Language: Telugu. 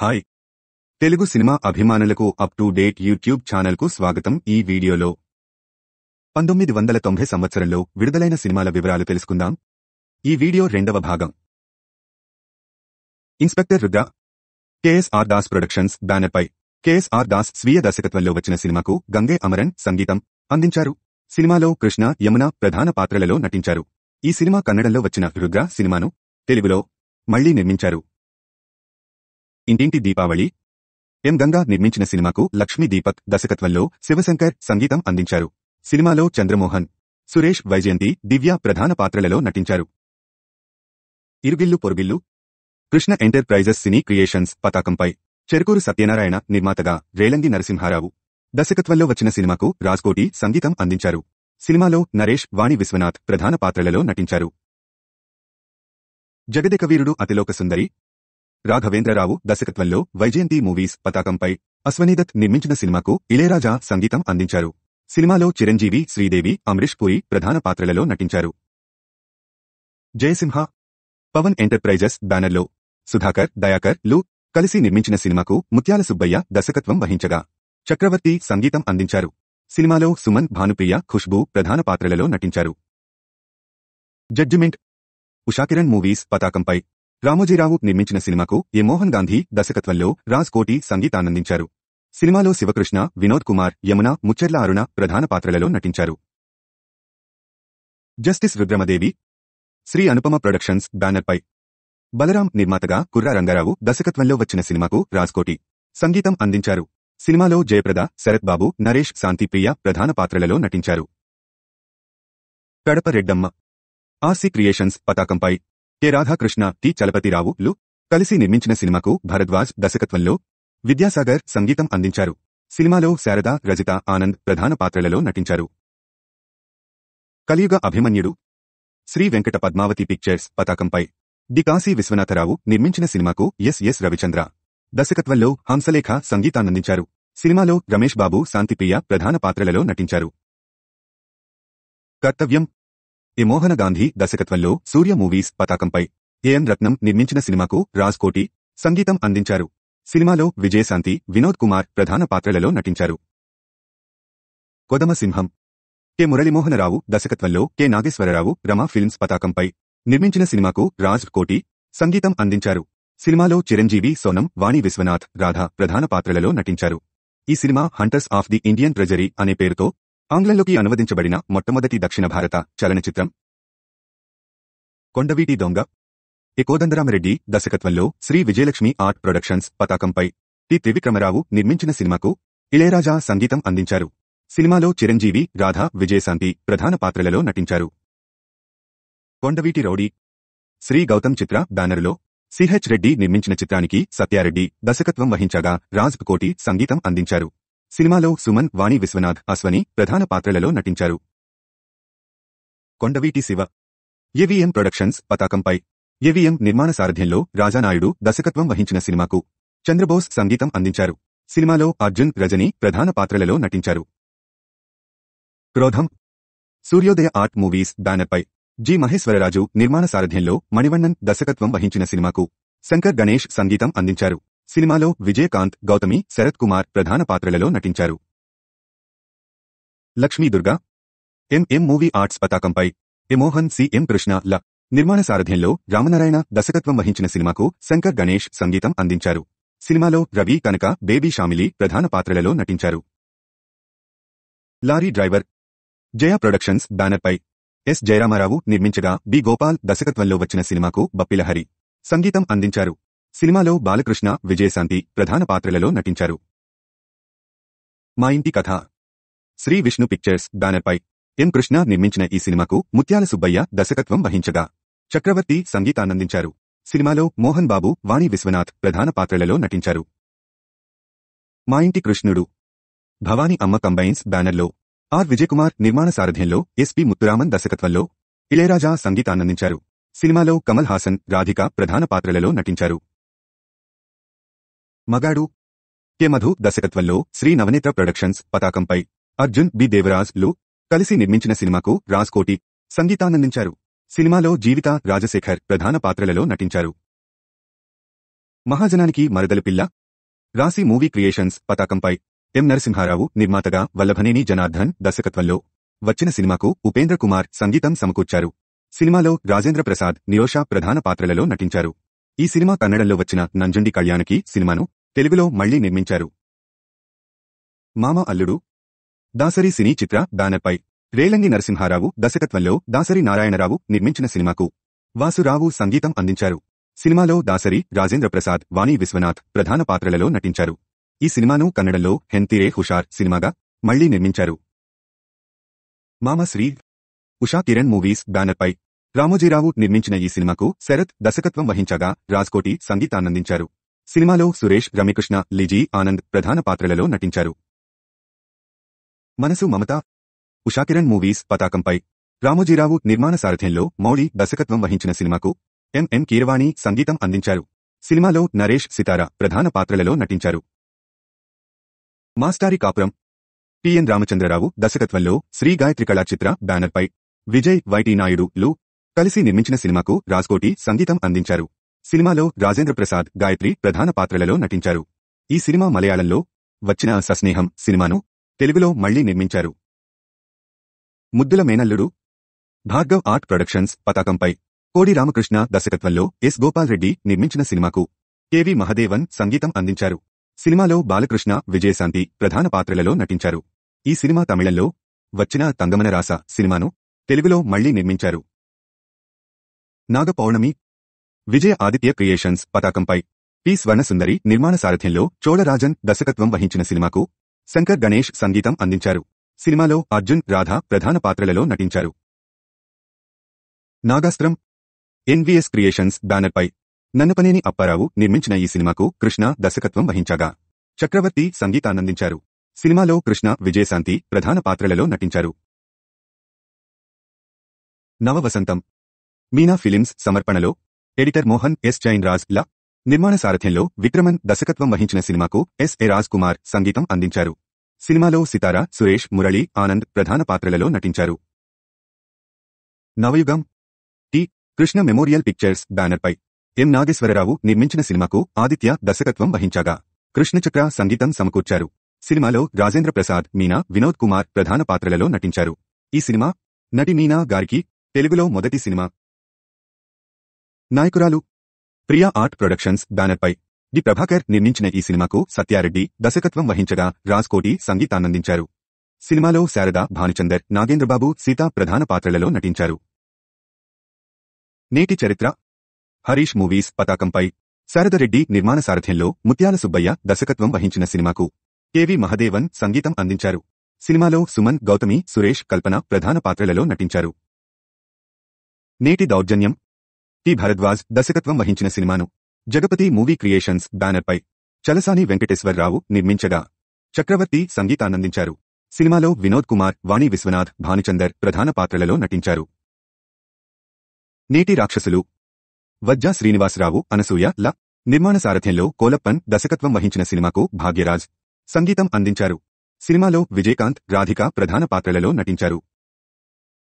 హాయ్ తెలుగు సినిమా అభిమానులకు అప్ టు డేట్ యూట్యూబ్ ఛానల్కు స్వాగతం ఈ వీడియోలో పంతొమ్మిది వందల తొంభై సంవత్సరంలో విడుదలైన సినిమాల వివరాలు తెలుసుకుందాం ఈ వీడియో రెండవ భాగం inspector Rudra R Das productions బ్యానర్పై ఆర్ దాస్ స్వీయ దర్శకత్వంలో వచ్చిన సినిమాకు గంగే అమరన్ సంగీతం అందించారు సినిమాలో కృష్ణ యమున ప్రధాన పాత్రలలో నటించారు ఈ సినిమా కన్నడంలో వచ్చిన రుద్ర సినిమాను తెలుగులో మళ్లీ నిర్మించారు ఇంటింటి దీపావళి ఎం గంగా నిర్మించిన సినిమాకు లక్ష్మీ దీపక్ దశకత్వంలో శివశంకర్ సంగీతం అందించారు సినిమాలో చంద్రమోహన్ సురేష్ వైజయంతి దివ్య ప్రధాన పాత్రలలో నటించారు Irugillu Porugillu Krishna enterprises cine creations పతాకంపై చెరుకూరు సత్యనారాయణ నిర్మాతగా రేలంగి నరసింహారావు దశకత్వంలో వచ్చిన సినిమాకు రాజ్కోటి సంగీతం అందించారు సినిమాలో నరేష్ వాణి విశ్వనాథ్ ప్రధాన పాత్రలలో నటించారు జగదేకవీరుడు అతిలోక సుందరి రాఘవేంద్రరావు దర్శకత్వంలో వైజయంతి మూవీస్ పతాకంపై అశ్వనీదత్ నిర్మించిన సినిమాకు ఇళయరాజా సంగీతం అందించారు సినిమాలో చిరంజీవి శ్రీదేవి అమరీష్ పురి ప్రధాన పాత్రలలో నటించారు జయసింహ పవన్ ఎంటర్ప్రైజెస్ బ్యానర్లో సుధాకర్ దయాకర్ లు కలిసి నిర్మించిన సినిమాకు ముత్యాల సుబ్బయ్య దర్శకత్వం వహించగా చక్రవర్తి సంగీతం అందించారు సినిమాలో సుమన్ భానుప్రియ ఖుష్బూ ప్రధాన పాత్రలలో నటించారు జడ్జిమెంట్ ఉషాకిరణ్ మూవీస్ పతాకంపై రామోజీరావు నిర్మించిన సినిమాకు ఏ మోహన్ గాంధీ దర్శకత్వంలో రాజ్ కోటి సంగీతానందించారు సినిమాలో శివకృష్ణ వినోద్ కుమార్ యమున ముచ్చెర్ల అరుణ ప్రధాన పాత్రలలో నటించారు జస్టిస్ రుద్రమదేవి శ్రీ అనుపమ ప్రొడక్షన్స్ బ్యానర్పై బలరాం నిర్మాతగా కుర్రా రంగారావు దర్శకత్వంలో వచ్చిన సినిమాకు రాజ్కోటి సంగీతం అందించారు సినిమాలో జయప్రద శరత్ బాబు నరేష్ శాంతిప్రియ ప్రధాన పాత్రలలో నటించారు కడప రెడ్డమ్మ ఆర్సీ క్రియేషన్స్ పతాకంపై కె రాధాకృష్ణ టి చలపతిరావు లు కలిసి నిర్మించిన సినిమాకు భరద్వాజ్ దశకత్వంలో విద్యాసాగర్ సంగీతం అందించారు సినిమాలో శారద రజిత ఆనంద్ ప్రధాన పాత్రలలో నటించారు కలియుగ అభిమన్యుడు శ్రీ వెంకట పద్మావతి పిక్చర్స్ పతాకంపై ది కాశీ విశ్వనాథరావు నిర్మించిన సినిమాకు ఎస్ ఎస్ రవిచంద్ర దశకత్వంలో హంసలేఖ సంగీతాన్నందించారు సినిమాలో రమేష్ బాబు శాంతిప్రియ ప్రధాన పాత్రలలో నటించారు కర్తవ్యం ఏ మోహన గాంధీ దర్శకత్వంలో సూర్య మూవీస్ పతాకంపై ఏఎన్ రత్నం నిర్మించిన సినిమాకు రాజ్ కోటి సంగీతం అందించారు సినిమాలో విజయశాంతి వినోద్ కుమార్ ప్రధాన పాత్రలలో నటించారు కొదమసింహం కె మురళీమోహనరావు దర్శకత్వంలో కె నాగేశ్వరరావు రమా ఫిల్మ్స్ పతాకంపై నిర్మించిన సినిమాకు రాజ్ కోటి సంగీతం అందించారు సినిమాలో చిరంజీవి సోనం వాణి విశ్వనాథ్ రాధ ప్రధాన పాత్రలలో నటించారు ఈ cinema hunters of the Indian treasury అనే పేరుతో ఆంగ్లంలోకి అనువదించబడిన మొట్టమొదటి దక్షిణ భారత చలనచిత్రం కొండవీటి దొంగ ఎకోదందరామరెడ్డి దశకత్వంలో శ్రీ విజయలక్ష్మి ఆర్ట్ ప్రొడక్షన్స్ పతాకంపై టి త్రివిక్రమరావు నిర్మించిన సినిమాకు ఇళయరాజా సంగీతం అందించారు సినిమాలో చిరంజీవి రాధా విజయశాంతి ప్రధాన పాత్రలలో నటించారు కొండవీటి రౌడీ శ్రీ గౌతమ్ చిత్ర బ్యానరులో సిహెచ్ రెడ్డి నిర్మించిన చిత్రానికి సత్యారెడ్డి దశకత్వం వహించగా రాజ్ కోటి సంగీతం అందించారు సినిమాలో సుమన్ వాణి విశ్వనాథ్ అశ్వని ప్రధాన పాత్రలలో నటించారు కొండవీటి శివ ఎవిఎం ప్రొడక్షన్స్ పతాకంపై ఎవిఎం నిర్మాణ సారథ్యంలో రాజానాయుడు దర్శకత్వం వహించిన సినిమాకు చంద్రబోస్ సంగీతం అందించారు సినిమాలో అర్జున్ రజని ప్రధాన పాత్రలలో నటించారు క్రోధం సూర్యోదయ ఆర్ట్ మూవీస్ బ్యానర్పై జి మహేశ్వరరాజు నిర్మాణ సారథ్యంలో మణివన్నన్ దర్శకత్వం వహించిన సినిమాకు శంకర్ గణేష్ సంగీతం అందించారు సినిమాలో విజయకాంత్ గౌతమి శరత్ కుమార్ ప్రధాన పాత్రలలో నటించారు Lakshmi Durga MM movie arts పతాకంపై ఎమోహన్ సిఎం కృష్ణ ల నిర్మాణ సారథ్యంలో రామనారాయణ దశకత్వం వహించిన సినిమాకు శంకర్ గణేష్ సంగీతం అందించారు సినిమాలో రవి కనక బేబీ షామిలి ప్రధాన పాత్రలలో నటించారు లారీ డ్రైవర్ జయ ప్రొడక్షన్స్ బ్యానర్పై ఎస్ జయరామారావు నిర్మించగా బి గోపాల్ దశకత్వంలో వచ్చిన సినిమాకు బప్పిలహరి సంగీతం అందించారు సినిమాలో బాలకృష్ణ విజయశాంతి ప్రధాన పాత్రలలో నటించారు మా ఇంటి కథ శ్రీ విష్ణు పిక్చర్స్ బ్యానర్పై ఎన్ కృష్ణ నిర్మించిన ఈ సినిమాకు ముత్యాల సుబ్బయ్య దశకత్వం వహించగా చక్రవర్తి సంగీతానందించారు సినిమాలో మోహన్ బాబు వాణి విశ్వనాథ్ ప్రధాన పాత్రలలో నటించారు మా ఇంటి కృష్ణుడు భవానీ అమ్మ కంబైన్స్ బ్యానర్లో ఆర్ విజయకుమార్ నిర్మాణ సారథ్యంలో ఎస్పి ముత్తురామన్ దశకత్వంలో ఇళయరాజా సంగీతానందించారు సినిమాలో కమల్ హాసన్ రాధిక ప్రధాన పాత్రలలో నటించారు మగాడు కె మధు దర్శకత్వంలో శ్రీ నవనేత్ర ప్రొడక్షన్స్ పతాకంపై అర్జున్ బి దేవరాజ్ లు కలిసి నిర్మించిన సినిమాకు రాజ్ కోటి సంగీతానందించారు సినిమాలో జీవిత రాజశేఖర్ ప్రధాన పాత్రలలో నటించారు మహాజనానికి మరదల పిల్ల రాశి మూవీ క్రియేషన్స్ పతాకంపై ఎం నరసింహారావు నిర్మాతగా వల్లభనేని జనార్దన్ దర్శకత్వంలో వచ్చిన సినిమాకు ఉపేంద్ర కుమార్ సంగీతం సమకూర్చారు సినిమాలో రాజేంద్ర ప్రసాద్ నియోషా ప్రధాన పాత్రలలో నటించారు ఈ సినిమా కన్నడంలో వచ్చిన నంజుండి కళ్యాణకి సినిమాను తెలుగులో మళ్లీ నిర్మించారు మామ అల్లుడు దాసరి సినీ చిత్ర బ్యానర్పై రేలంగి నరసింహారావు దశకత్వంలో దాసరి నారాయణరావు నిర్మించిన సినిమాకు వాసురావు సంగీతం అందించారు సినిమాలో దాసరి రాజేంద్ర ప్రసాద్ వాణి విశ్వనాథ్ ప్రధాన పాత్రలలో నటించారు ఈ సినిమాను కన్నడలో హెన్తిరే హుషార్ సినిమాగా మళ్లీ నిర్మించారు మామ శ్రీ ఉషా కిరణ్ మూవీస్ బ్యానర్పై రామోజీరావు నిర్మించిన ఈ సినిమాకు శరత్ దశకత్వం వహించగా రాజ్కోటి సంగీతాన్నందించారు సినిమాలో సురేష్ రమికృష్ణ లిజీ ఆనంద్ ప్రధాన పాత్రలలో నటించారు మనసు మమత ఉషాకిరణ్ మూవీస్ పతాకంపై రామోజీరావు నిర్మాణ సారథ్యంలో మౌళి దశకత్వం వహించిన సినిమాకు ఎంఎం కీరవాణి సంగీతం అందించారు సినిమాలో నరేష్ సితారా ప్రధాన పాత్రలలో నటించారు మాస్టారి కాపురం టిఎన్ రామచంద్రరావు దశకత్వంలో శ్రీ గాయత్రి కళాచిత్ర బ్యానర్పై విజయ్ వైటి నాయుడు లు కలిసి నిర్మించిన సినిమాకు రాజ్కోటి సంగీతం అందించారు సినిమాలో రాజేంద్ర ప్రసాద్ గాయత్రి ప్రధాన పాత్రలలో నటించారు ఈ సినిమా మలయాళంలో వచ్చిన సస్నేహం సినిమాను తెలుగులో మళ్లీ నిర్మించారు ముద్దుల మేనల్లుడు భార్గవ్ ఆర్ట్ ప్రొడక్షన్స్ పతాకంపై కోడి రామకృష్ణ దర్శకత్వంలో ఎస్ గోపాల్ రెడ్డి నిర్మించిన సినిమాకు కెవి మహదేవన్ సంగీతం అందించారు సినిమాలో బాలకృష్ణ విజయశాంతి ప్రధాన పాత్రలలో నటించారు ఈ సినిమా తమిళంలో వచ్చిన తంగమన రాస సినిమాను తెలుగులో మళ్లీ నిర్మించారు నాగపౌర్ణమి విజయ ఆదిత్య క్రియేషన్స్ పతాకంపై పి స్వర్ణసుందరి నిర్మాణ సారథ్యంలో చోళరాజన్ దశకత్వం వహించిన సినిమాకు శంకర్ గణేష్ సంగీతం అందించారు సినిమాలో అర్జున్ రాధా ప్రధాన పాత్రలలో నటించారు నాగాస్త్రం ఎన్వీఎస్ క్రియేషన్స్ బ్యానర్పై నన్నపనేని అప్పారావు నిర్మించిన ఈ సినిమాకు కృష్ణ దశకత్వం వహించగా చక్రవర్తి సంగీతానందించారు సినిమాలో కృష్ణ విజయశాంతి ప్రధాన పాత్రలలో నటించారు నవవసంతం మీనా ఫిలిమ్స్ సమర్పణలో ఎడిటర్ మోహన్ ఎస్ జైన్ రాజ్ లా నిర్మాణ సారథ్యంలో విక్రమన్ దశకత్వం వహించిన సినిమాకు ఎస్ ఎ రాజ్ కుమార్ సంగీతం అందించారు సినిమాలో సితార సురేష్ మురళి ఆనంద్ ప్రధాన పాత్రలలో నటించారు Navayugam T Krishna memorial pictures బ్యానర్పై ఎం నాగేశ్వరరావు నిర్మించిన సినిమాకు ఆదిత్య దశకత్వం వహించగా కృష్ణచక్ర సంగీతం సమకూర్చారు సినిమాలో రాజేంద్ర ప్రసాద్ మీనా వినోద్ కుమార్ ప్రధాన పాత్రలలో నటించారు ఈ సినిమా నటి మీనా గారికి తెలుగులో మొదటి సినిమా నాయకురాలు ప్రియా ఆర్ట్ ప్రొడక్షన్స్ బ్యానర్పై డి ప్రభాకర్ నిర్మించిన ఈ సినిమాకు సత్యారెడ్డి దశకత్వం వహించగా రాజ్ కోటి సంగీతాన్నందించారు సినిమాలో శారద భానుచందర్ నాగేంద్రబాబు సీత ప్రధాన పాత్రలలో నటించారు నేటి చరిత్ర హరీష్ మూవీస్ పతాకంపై శారదరెడ్డి నిర్మాణ సారథ్యంలో ముత్యాల సుబ్బయ్య దశకత్వం వహించిన సినిమాకు కెవి మహదేవన్ సంగీతం అందించారు సినిమాలో సుమన్ గౌతమి సురేష్ కల్పన ప్రధాన పాత్రలలో నటించారు నేటి దౌర్జన్యం టి భరద్వాజ్ దశకత్వం వహించిన సినిమాను జగపతి మూవీ క్రియేషన్స్ బ్యానర్పై చలసాని వెంకటేశ్వరరావు నిర్మించగా చక్రవర్తి సంగీతానందించారు సినిమాలో వినోద్ కుమార్ వాణి విశ్వనాథ్ భానుచందర్ ప్రధాన పాత్రలలో నటించారు నీటి రాక్షసులు వజ్జా శ్రీనివాసరావు అనసూయ ల నిర్మాణ సారథ్యంలో కోలప్పన్ దశకత్వం వహించిన సినిమాకు భాగ్యరాజ్ సంగీతం అందించారు సినిమాలో విజయకాంత్ రాధిక ప్రధాన పాత్రలలో నటించారు